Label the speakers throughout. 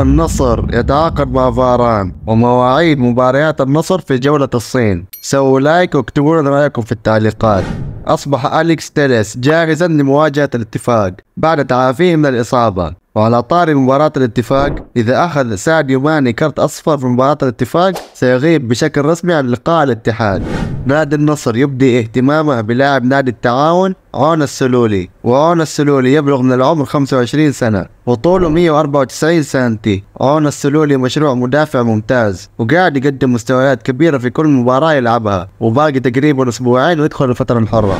Speaker 1: النصر يتعاقد مع فاران ومواعيد مباريات النصر في جولة الصين سووا لايك واكتبوا لنا رأيكم في التعليقات أصبح أليكس تيليس جاهزا لمواجهة الاتفاق بعد تعافيه من الإصابة وعلى طار مباراة الاتفاق إذا أخذ سعد ماني كرت أصفر في مباراة الاتفاق سيغيب بشكل رسمي عن لقاء الاتحاد نادي النصر يبدي اهتمامه بلاعب نادي التعاون عون السلولي وعون السلولي يبلغ من العمر 25 سنة وطوله 194 سنتي عون السلولي مشروع مدافع ممتاز وقاعد يقدم مستويات كبيرة في كل مباراة يلعبها وباقي تقريبا أسبوعين ويدخل الفترة الحرة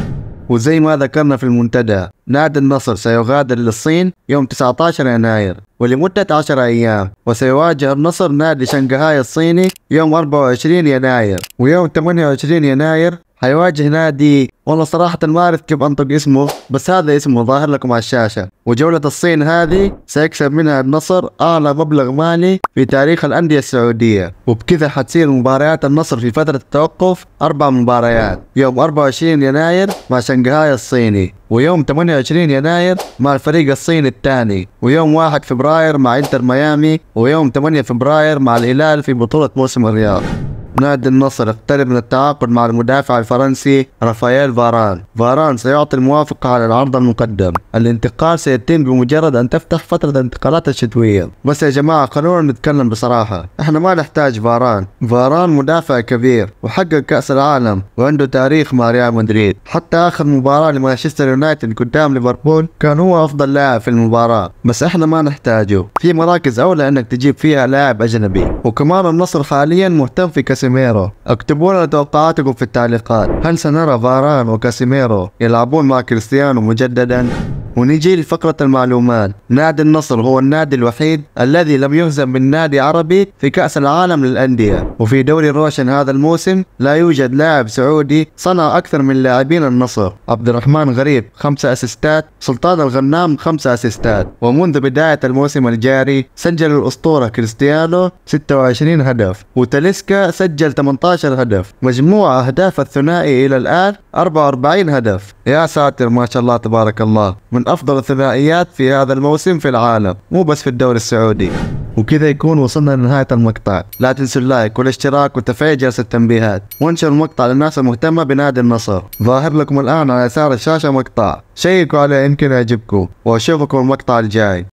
Speaker 1: وزي ما ذكرنا في المنتدى نادي النصر سيغادر للصين يوم 19 يناير ولمدة 10 أيام وسيواجه النصر نادي شنغهاي الصيني يوم 24 يناير ويوم 28 يناير هيواجه نادي والله صراحة ما أعرف كيف أنطق اسمه بس هذا اسمه ظاهر لكم على الشاشة وجولة الصين هذه سيكسب منها النصر أعلى مبلغ مالي في تاريخ الأندية السعودية وبكذا حتصير مباريات النصر في فترة التوقف أربع مباريات يوم 24 يناير مع شنغهاي الصيني ويوم 28 يناير مع الفريق الصيني الثاني ويوم 1 فبراير مع انتر ميامي ويوم 8 فبراير مع الهلال في بطولة موسم الرياض نادي النصر اقترب من التعاقد مع المدافع الفرنسي رافائيل فاران فاران سيعطي الموافقة على العرض المقدم الانتقال سيتم بمجرد أن تفتح فترة الانتقالات الشتوية بس يا جماعة خلونا نتكلم بصراحة احنا ما نحتاج فاران فاران مدافع كبير وحقق كأس العالم وعنده تاريخ مع ريال مدريد حتى آخر مباراة لمانشستر يونايتد قدام ليفربول كان هو أفضل لاعب في المباراة بس احنا ما نحتاجه في مراكز أولى أنك تجيب فيها لاعب أجنبي وكمان النصر حاليا مهتم في كأس وكاسيميرو اكتبوا لنا توقعاتكم في التعليقات هل سنرى فاران وكاسيميرو يلعبون مع كريستيانو مجددا ونجي لفقرة المعلومات نادي النصر هو النادي الوحيد الذي لم يهزم من نادي عربي في كأس العالم للأندية وفي دوري روشن هذا الموسم لا يوجد لاعب سعودي صنع أكثر من لاعبين النصر عبد الرحمن غريب خمسة أسيستات سلطان الغنام خمسة أسيستات ومنذ بداية الموسم الجاري سجل الأسطورة كريستيانو 26 هدف وتاليسكا سجل 18 هدف مجموع أهداف الثنائي إلى الآن 44 هدف يا ساتر ما شاء الله تبارك الله من من أفضل الثنائيات في هذا الموسم في العالم مو بس في الدوري السعودي وكذا يكون وصلنا لنهاية المقطع لا تنسوا اللايك والاشتراك وتفعيل جرس التنبيهات وانشر المقطع للناس المهتمة بنادي النصر ظاهر لكم الآن على يسار الشاشة مقطع شيكوا عليه يمكن يعجبكم واشوفكم المقطع الجاي